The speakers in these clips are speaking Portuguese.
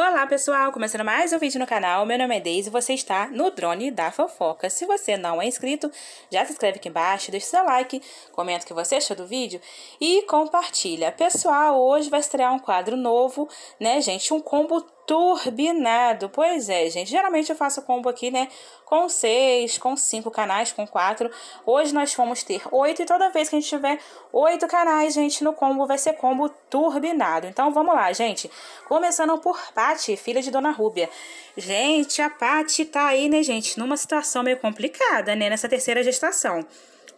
Olá pessoal, começando mais um vídeo no canal, meu nome é Deise e você está no Drone da Fofoca. Se você não é inscrito, já se inscreve aqui embaixo, deixa seu like, comenta o que você achou do vídeo e compartilha. Pessoal, hoje vai estrear um quadro novo, né gente, um combo turbinado. Pois é, gente. Geralmente eu faço combo aqui, né? Com seis, com cinco canais, com quatro. Hoje nós vamos ter oito. E toda vez que a gente tiver oito canais, gente, no combo vai ser combo turbinado. Então vamos lá, gente. Começando por Pati, filha de Dona Rúbia. Gente, a Pati tá aí, né, gente? Numa situação meio complicada, né? Nessa terceira gestação.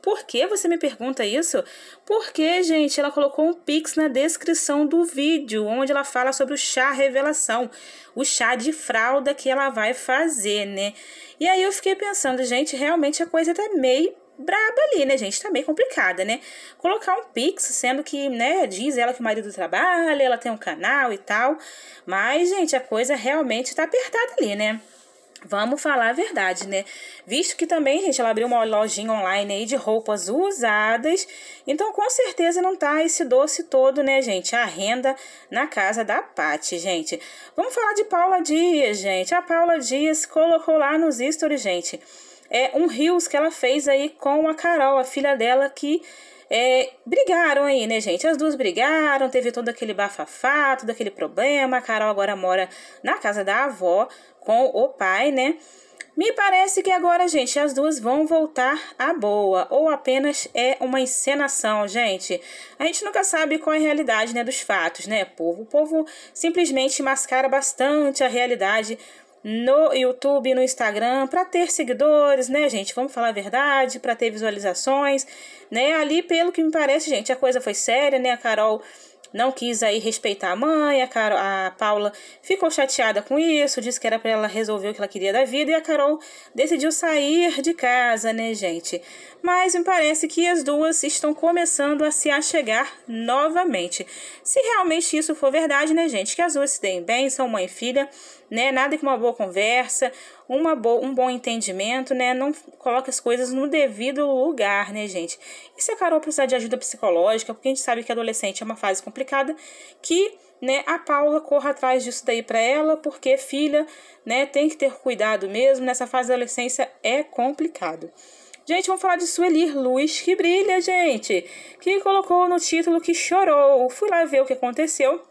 Por que você me pergunta isso? Porque, gente, ela colocou um pix na descrição do vídeo, onde ela fala sobre o chá revelação, o chá de fralda que ela vai fazer, né? E aí eu fiquei pensando, gente, realmente a coisa tá meio braba ali, né, gente? Tá meio complicada, né? Colocar um pix, sendo que, né, diz ela que o marido trabalha, ela tem um canal e tal. Mas, gente, a coisa realmente tá apertada ali, né? Vamos falar a verdade, né? Visto que também, gente, ela abriu uma lojinha online aí de roupas usadas. Então, com certeza não tá esse doce todo, né, gente? A renda na casa da Pati, gente. Vamos falar de Paula Dias, gente. A Paula Dias colocou lá nos stories, gente, é um rios que ela fez aí com a Carol, a filha dela que é, brigaram aí, né, gente? As duas brigaram, teve todo aquele bafafá, todo aquele problema. A Carol agora mora na casa da avó com o pai, né? Me parece que agora, gente, as duas vão voltar à boa, ou apenas é uma encenação, gente. A gente nunca sabe qual é a realidade, né, dos fatos, né, povo? O povo simplesmente mascara bastante a realidade no YouTube, no Instagram, para ter seguidores, né, gente? Vamos falar a verdade, para ter visualizações, né? Ali, pelo que me parece, gente, a coisa foi séria, né? A Carol não quis aí respeitar a mãe, a, Carol, a Paula ficou chateada com isso, disse que era para ela resolver o que ela queria da vida e a Carol decidiu sair de casa, né, gente? Mas me parece que as duas estão começando a se achegar novamente. Se realmente isso for verdade, né, gente, que as duas se deem bem, são mãe e filha, né? Nada que uma boa conversa, uma bo um bom entendimento, né? Não coloca as coisas no devido lugar, né, gente? E se a Carol precisar de ajuda psicológica, porque a gente sabe que adolescente é uma fase complicada, que né, a Paula corra atrás disso daí para ela, porque filha, né, tem que ter cuidado mesmo, nessa fase da adolescência é complicado. Gente, vamos falar de Sueli Luz, que brilha, gente, que colocou no título que chorou. Fui lá ver o que aconteceu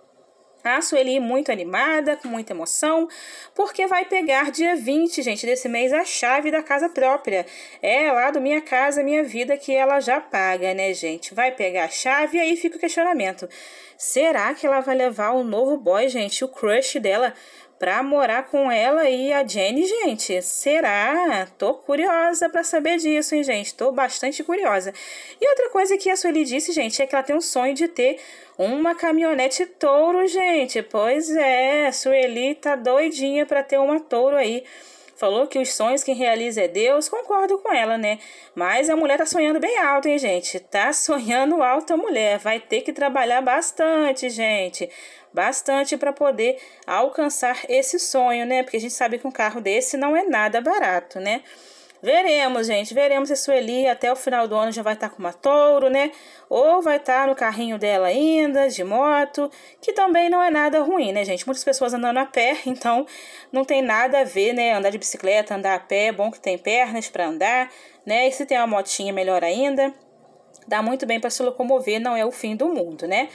tá? Sueli muito animada, com muita emoção, porque vai pegar dia 20, gente, desse mês, a chave da casa própria. É lá do Minha Casa Minha Vida que ela já paga, né, gente? Vai pegar a chave e aí fica o questionamento. Será que ela vai levar o novo boy, gente, o crush dela, pra morar com ela e a Jenny, gente? Será? Tô curiosa para saber disso, hein, gente? Tô bastante curiosa. E outra coisa que a Sueli disse, gente, é que ela tem um sonho de ter uma caminhonete touro, gente. Pois é, Sueli tá doidinha pra ter uma touro aí falou que os sonhos quem realiza é Deus, concordo com ela, né? Mas a mulher tá sonhando bem alto, hein, gente? Tá sonhando alto a mulher, vai ter que trabalhar bastante, gente bastante para poder alcançar esse sonho, né? Porque a gente sabe que um carro desse não é nada barato, né? Veremos, gente. Veremos se Sueli até o final do ano já vai estar tá com uma touro, né? Ou vai estar tá no carrinho dela ainda, de moto, que também não é nada ruim, né, gente? Muitas pessoas andando a pé, então não tem nada a ver, né? Andar de bicicleta, andar a pé, é bom que tem pernas para andar, né? E se tem uma motinha, melhor ainda dá muito bem para se locomover, não é o fim do mundo, né?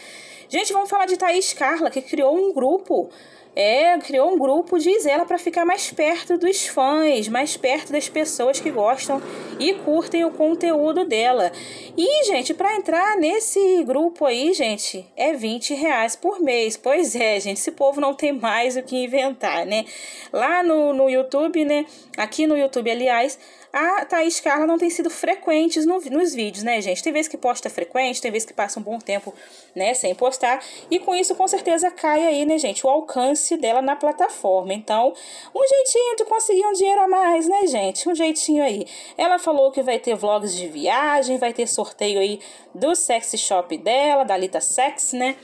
Gente, vamos falar de Thaís Carla, que criou um grupo é, criou um grupo, diz ela, para ficar mais perto dos fãs, mais perto das pessoas que gostam e curtem o conteúdo dela. E, gente, para entrar nesse grupo aí, gente, é 20 reais por mês. Pois é, gente, esse povo não tem mais o que inventar, né? Lá no, no YouTube, né? Aqui no YouTube, aliás, a Thaís Carla não tem sido frequentes no, nos vídeos, né, gente? Tem vezes que posta frequente, tem vezes que passa um bom tempo, né, sem postar. E com isso, com certeza, cai aí, né, gente, o alcance alcance dela na plataforma. Então, um jeitinho de conseguir um dinheiro a mais, né, gente? Um jeitinho aí. Ela falou que vai ter vlogs de viagem, vai ter sorteio aí do sexy shop dela, da Lita Sex, né?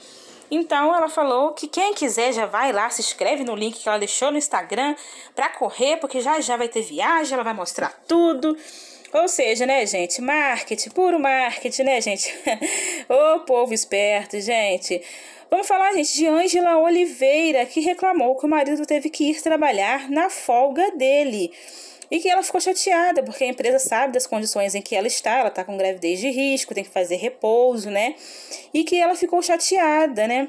Então ela falou que quem quiser já vai lá, se inscreve no link que ela deixou no Instagram para correr, porque já já vai ter viagem, ela vai mostrar tudo. Ou seja, né, gente, marketing, puro marketing, né, gente? Ô oh, povo esperto, gente. Vamos falar, gente, de Ângela Oliveira, que reclamou que o marido teve que ir trabalhar na folga dele. E que ela ficou chateada, porque a empresa sabe das condições em que ela está, ela está com gravidez de risco, tem que fazer repouso, né? E que ela ficou chateada, né?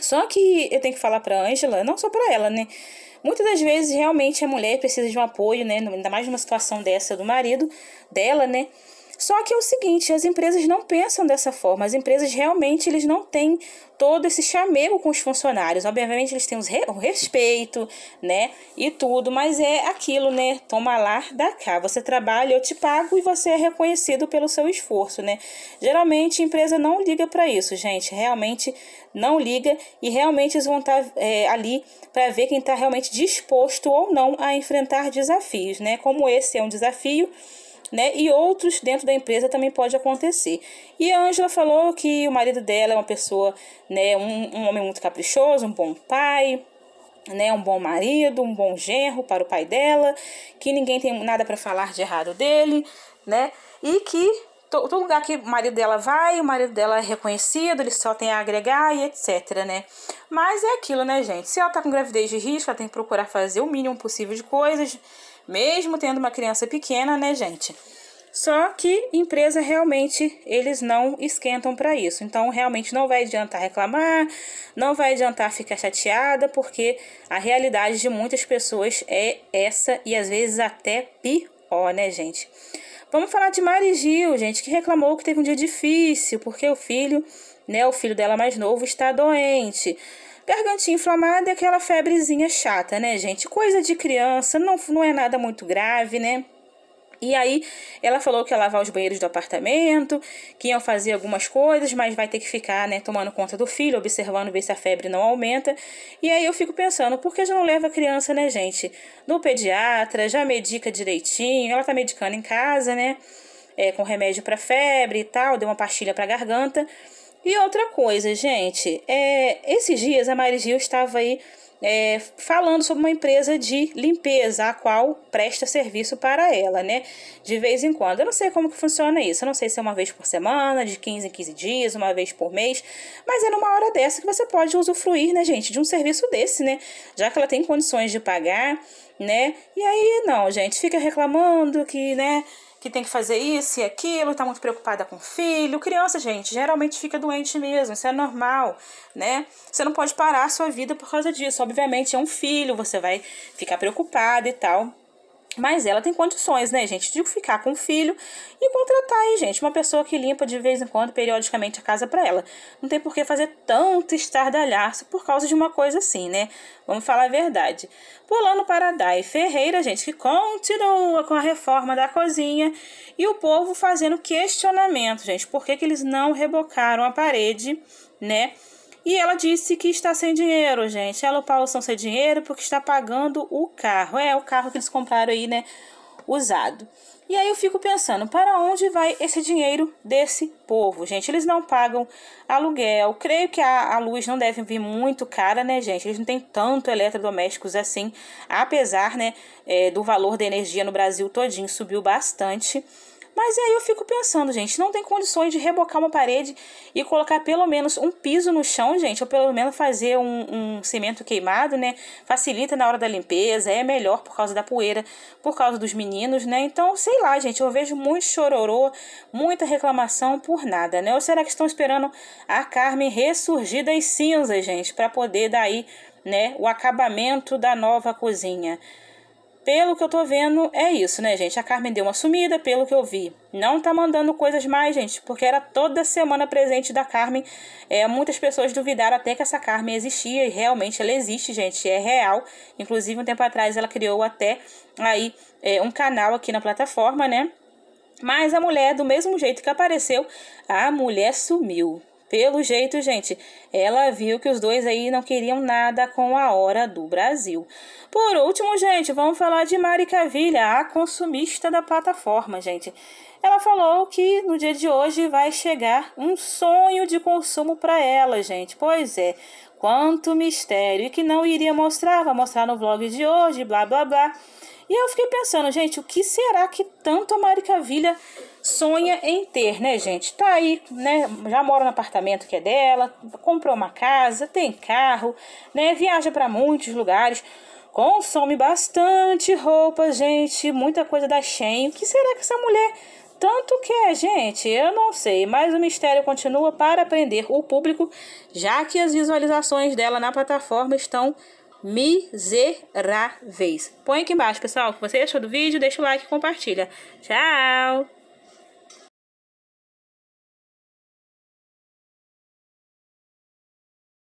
Só que eu tenho que falar para Angela, não só para ela, né? Muitas das vezes realmente a mulher precisa de um apoio, né? Ainda mais numa situação dessa do marido dela, né? Só que é o seguinte, as empresas não pensam dessa forma. As empresas realmente eles não têm todo esse chamego com os funcionários. Obviamente eles têm o respeito, né, e tudo, mas é aquilo, né, toma lá, dá cá. Você trabalha, eu te pago e você é reconhecido pelo seu esforço, né? Geralmente a empresa não liga para isso, gente. Realmente não liga e realmente eles vão estar tá, é, ali para ver quem está realmente disposto ou não a enfrentar desafios, né? Como esse é um desafio né? E outros dentro da empresa também pode acontecer. E a Angela falou que o marido dela é uma pessoa, né, um, um homem muito caprichoso, um bom pai, né, um bom marido, um bom genro para o pai dela, que ninguém tem nada para falar de errado dele, né? E que todo lugar que o marido dela vai, o marido dela é reconhecido, ele só tem a agregar e etc, né? Mas é aquilo, né, gente? Se ela tá com gravidez de risco, ela tem que procurar fazer o mínimo possível de coisas, mesmo tendo uma criança pequena, né, gente? Só que empresa realmente eles não esquentam para isso. Então realmente não vai adiantar reclamar, não vai adiantar ficar chateada, porque a realidade de muitas pessoas é essa e às vezes até pior, né, gente? Vamos falar de Mari Gil, gente, que reclamou que teve um dia difícil porque o filho, né, o filho dela mais novo está doente. Gargantinha inflamada é aquela febrezinha chata, né, gente? Coisa de criança, não, não é nada muito grave, né? E aí, ela falou que ia lavar os banheiros do apartamento, que iam fazer algumas coisas, mas vai ter que ficar, né, tomando conta do filho, observando ver se a febre não aumenta. E aí eu fico pensando, por que já não leva a criança, né, gente? No pediatra, já medica direitinho, ela tá medicando em casa, né? É, com remédio para febre e tal, deu uma pastilha para garganta. E outra coisa, gente, é, esses dias a Marigil estava aí é, falando sobre uma empresa de limpeza, a qual presta serviço para ela, né? De vez em quando. Eu não sei como que funciona isso. Eu não sei se é uma vez por semana, de 15 em 15 dias, uma vez por mês. Mas é numa hora dessa que você pode usufruir, né, gente, de um serviço desse, né? Já que ela tem condições de pagar, né? E aí, não, gente, fica reclamando que, né? que tem que fazer isso e aquilo, está muito preocupada com o filho. Criança, gente, geralmente fica doente mesmo, isso é normal, né? Você não pode parar a sua vida por causa disso. Obviamente, é um filho, você vai ficar preocupada e tal. Mas ela tem condições, né, gente, de ficar com o filho e contratar aí, gente, uma pessoa que limpa de vez em quando, periodicamente, a casa para ela. Não tem por que fazer tanto estardalhaço por causa de uma coisa assim, né? Vamos falar a verdade. Pulando para Dai Ferreira, gente, que continua com a reforma da cozinha e o povo fazendo questionamento, gente, por que, que eles não rebocaram a parede, né? E ela disse que está sem dinheiro, gente. Ela e o Paulo são sem dinheiro porque está pagando o carro. É, o carro que eles compraram aí, né? Usado. E aí eu fico pensando, para onde vai esse dinheiro desse povo, gente? Eles não pagam aluguel. Creio que a, a luz não deve vir muito cara, né, gente? Eles não têm tanto eletrodomésticos assim, apesar, né, é, do valor da energia no Brasil todinho subiu bastante. Mas aí eu fico pensando, gente, não tem condições de rebocar uma parede e colocar pelo menos um piso no chão, gente, ou pelo menos fazer um, um cimento queimado, né? Facilita na hora da limpeza, é melhor por causa da poeira, por causa dos meninos, né? Então, sei lá, gente, eu vejo muito chororô, muita reclamação por nada, né? Ou será que estão esperando a Carmen ressurgir das cinzas, gente, para poder daí, né, o acabamento da nova cozinha? Pelo que eu tô vendo, é isso, né, gente? A Carmen deu uma sumida, pelo que eu vi. Não tá mandando coisas mais, gente, porque era toda semana presente da Carmen. É, muitas pessoas duvidaram até que essa Carmen existia, e realmente ela existe, gente, é real. Inclusive, um tempo atrás ela criou até aí é, um canal aqui na plataforma, né? Mas a mulher, do mesmo jeito que apareceu, a mulher sumiu. Pelo jeito, gente, ela viu que os dois aí não queriam nada com a hora do Brasil. Por último, gente, vamos falar de Mari Cavilha, a consumista da plataforma, gente. Ela falou que no dia de hoje vai chegar um sonho de consumo para ela, gente. Pois é, Quanto mistério! E que não iria mostrar, vai mostrar no vlog de hoje, blá blá blá. E eu fiquei pensando, gente, o que será que tanto a Mari Cavilha sonha em ter, né, gente? Tá aí, né? Já mora no apartamento que é dela, comprou uma casa, tem carro, né? Viaja para muitos lugares, consome bastante roupa, gente, muita coisa da Shein. O que será que essa mulher tanto que, gente, eu não sei, mas o mistério continua para prender o público, já que as visualizações dela na plataforma estão miseráveis. Põe aqui embaixo, pessoal, o que você achou do vídeo, deixa o like e compartilha. Tchau!